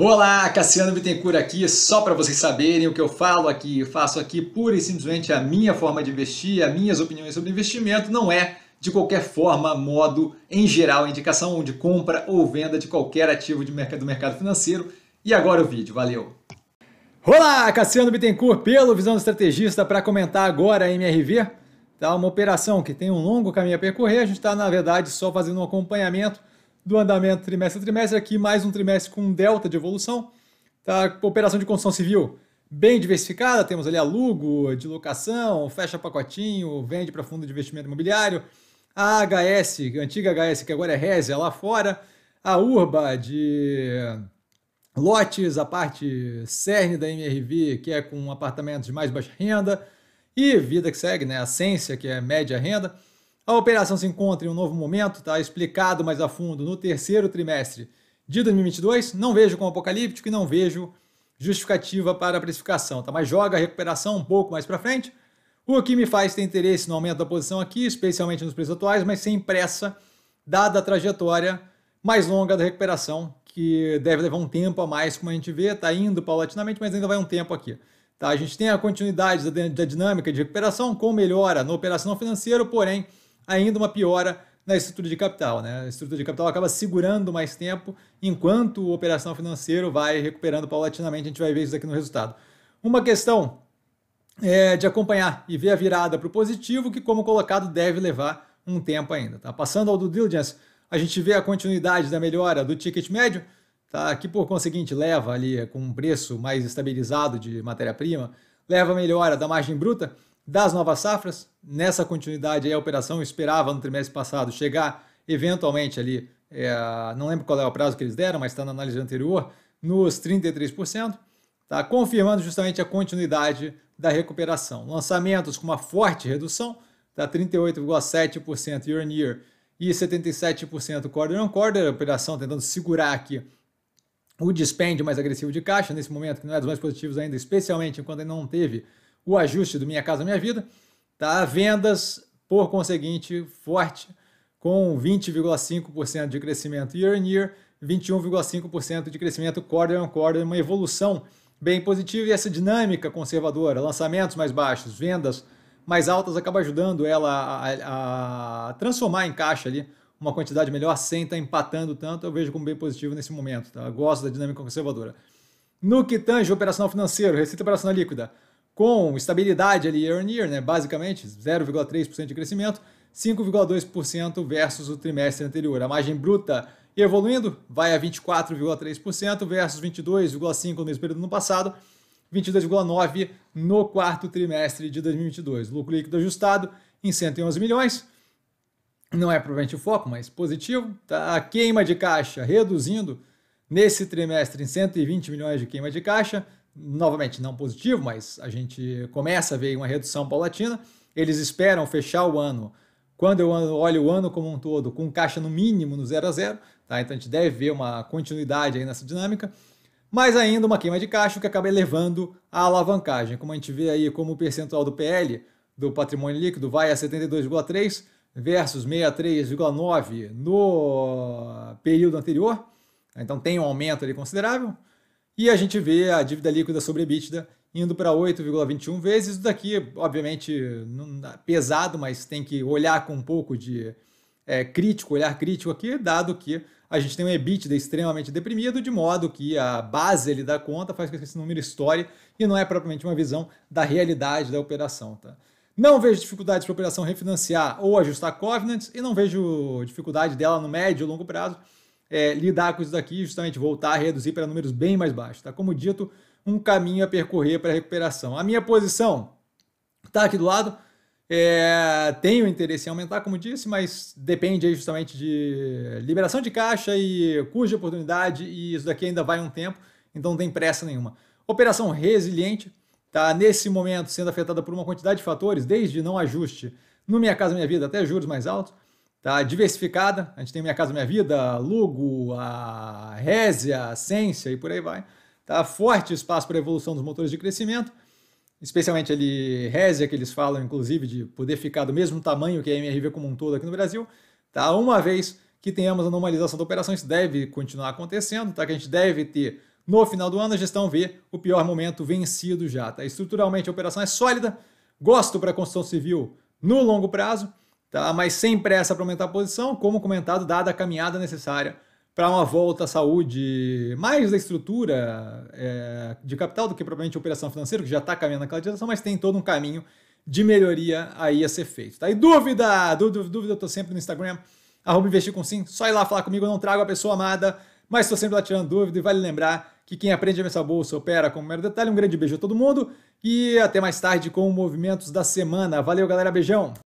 Olá, Cassiano Bittencourt aqui, só para vocês saberem o que eu falo aqui, eu faço aqui pura e simplesmente a minha forma de investir, as minhas opiniões sobre investimento, não é de qualquer forma, modo, em geral, indicação de compra ou venda de qualquer ativo de mercado, do mercado financeiro. E agora o vídeo, valeu! Olá, Cassiano Bittencourt pelo Visão do Estrategista para comentar agora a MRV. Tá uma operação que tem um longo caminho a percorrer, a gente está, na verdade, só fazendo um acompanhamento do andamento trimestre a trimestre. Aqui mais um trimestre com um delta de evolução. Tá? Operação de construção civil bem diversificada, temos ali alugo, de locação, fecha pacotinho, vende para fundo de investimento imobiliário. A HS, antiga HS, que agora é é lá fora. A Urba de lotes, a parte cerne da MRV, que é com apartamentos de mais baixa renda. E vida que segue, né? A Essência, que é média renda. A operação se encontra em um novo momento, tá explicado mais a fundo no terceiro trimestre de 2022. Não vejo como apocalíptico e não vejo justificativa para a precificação, tá? Mas joga a recuperação um pouco mais para frente, o que me faz ter interesse no aumento da posição aqui, especialmente nos preços atuais, mas sem pressa, dada a trajetória mais longa da recuperação, que deve levar um tempo a mais, como a gente vê, tá indo paulatinamente, mas ainda vai um tempo aqui. Tá? A gente tem a continuidade da, da dinâmica de recuperação com melhora no operacional financeiro, porém ainda uma piora na estrutura de capital. Né? A estrutura de capital acaba segurando mais tempo, enquanto a operação financeira vai recuperando paulatinamente. A gente vai ver isso aqui no resultado. Uma questão é, de acompanhar e ver a virada para o positivo, que, como colocado, deve levar um tempo ainda. Tá? Passando ao do diligence, a gente vê a continuidade da melhora do ticket médio, tá? que, por conseguinte, leva ali com um preço mais estabilizado de matéria-prima, leva a melhora da margem bruta das novas safras. Nessa continuidade, a operação esperava no trimestre passado chegar eventualmente ali, é, não lembro qual é o prazo que eles deram, mas está na análise anterior, nos 33%, tá? confirmando justamente a continuidade da recuperação. Lançamentos com uma forte redução, tá? 38,7% year on year e 77% quarter on quarter, a operação tentando segurar aqui o dispêndio mais agressivo de caixa, nesse momento que não é dos mais positivos ainda, especialmente enquanto ainda não teve o ajuste do Minha Casa Minha Vida, tá? Vendas, por conseguinte, forte, com 20,5% de crescimento year on year, 21,5% de crescimento quarter on quarter, uma evolução bem positiva e essa dinâmica conservadora, lançamentos mais baixos, vendas mais altas, acaba ajudando ela a, a transformar em caixa ali uma quantidade melhor sem estar tá empatando tanto, eu vejo como bem positivo nesse momento. Tá? Eu gosto da dinâmica conservadora. No que tange operacional financeiro, receita operacional líquida, com estabilidade ali year on year, né? basicamente 0,3% de crescimento, 5,2% versus o trimestre anterior. A margem bruta evoluindo, vai a 24,3% versus 22,5% no mesmo período no passado, 22,9% no quarto trimestre de 2022. Lucro líquido ajustado em 111 milhões, não é provavelmente o foco, mas positivo. Tá? A queima de caixa reduzindo nesse trimestre em 120 milhões de queima de caixa, novamente não positivo, mas a gente começa a ver uma redução paulatina. Eles esperam fechar o ano, quando eu olho o ano como um todo, com caixa no mínimo no zero a zero, tá? Então a gente deve ver uma continuidade aí nessa dinâmica, mas ainda uma queima de caixa que acaba elevando a alavancagem. Como a gente vê aí como o percentual do PL, do patrimônio líquido, vai a 72,3 versus 63,9 no período anterior. Então tem um aumento ali considerável. E a gente vê a dívida líquida sobre EBITDA indo para 8,21 vezes. Isso daqui, obviamente, não, pesado, mas tem que olhar com um pouco de é, crítico, olhar crítico aqui, dado que a gente tem um EBITDA extremamente deprimido, de modo que a base ali da conta faz com que esse número estoure e não é propriamente uma visão da realidade da operação. Tá? Não vejo dificuldades para a operação refinanciar ou ajustar covenants e não vejo dificuldade dela no médio e longo prazo é, lidar com isso daqui, justamente voltar a reduzir para números bem mais baixos. Tá? Como dito, um caminho a percorrer para a recuperação. A minha posição está aqui do lado. É, tenho interesse em aumentar, como disse, mas depende aí justamente de liberação de caixa e custo de oportunidade, e isso daqui ainda vai um tempo, então não tem pressa nenhuma. Operação resiliente está nesse momento sendo afetada por uma quantidade de fatores, desde não ajuste no Minha Casa Minha Vida até juros mais altos. Tá diversificada. A gente tem Minha Casa Minha Vida, Lugo, a Résia, a Sência e por aí vai. Tá forte espaço para a evolução dos motores de crescimento. Especialmente ali Résia, que eles falam, inclusive, de poder ficar do mesmo tamanho que a MRV como um todo aqui no Brasil. Tá? Uma vez que tenhamos a normalização da operação, isso deve continuar acontecendo, tá? Que a gente deve ter no final do ano a gestão vê o pior momento vencido já. Tá? Estruturalmente a operação é sólida, gosto para a construção civil no longo prazo Tá? Mas sem pressa para aumentar a posição, como comentado, dada a caminhada necessária para uma volta à saúde mais da estrutura é, de capital do que propriamente a operação financeira, que já está caminhando naquela direção, mas tem todo um caminho de melhoria aí a ser feito. Tá? E dúvida, dúvida, dúvida, eu tô sempre no Instagram, arroba investir com sim, só ir lá falar comigo, eu não trago a pessoa amada, mas estou sempre lá tirando dúvida e vale lembrar que quem aprende a ver essa bolsa opera com o mero detalhe. Um grande beijo a todo mundo e até mais tarde com movimentos da semana. Valeu, galera, beijão!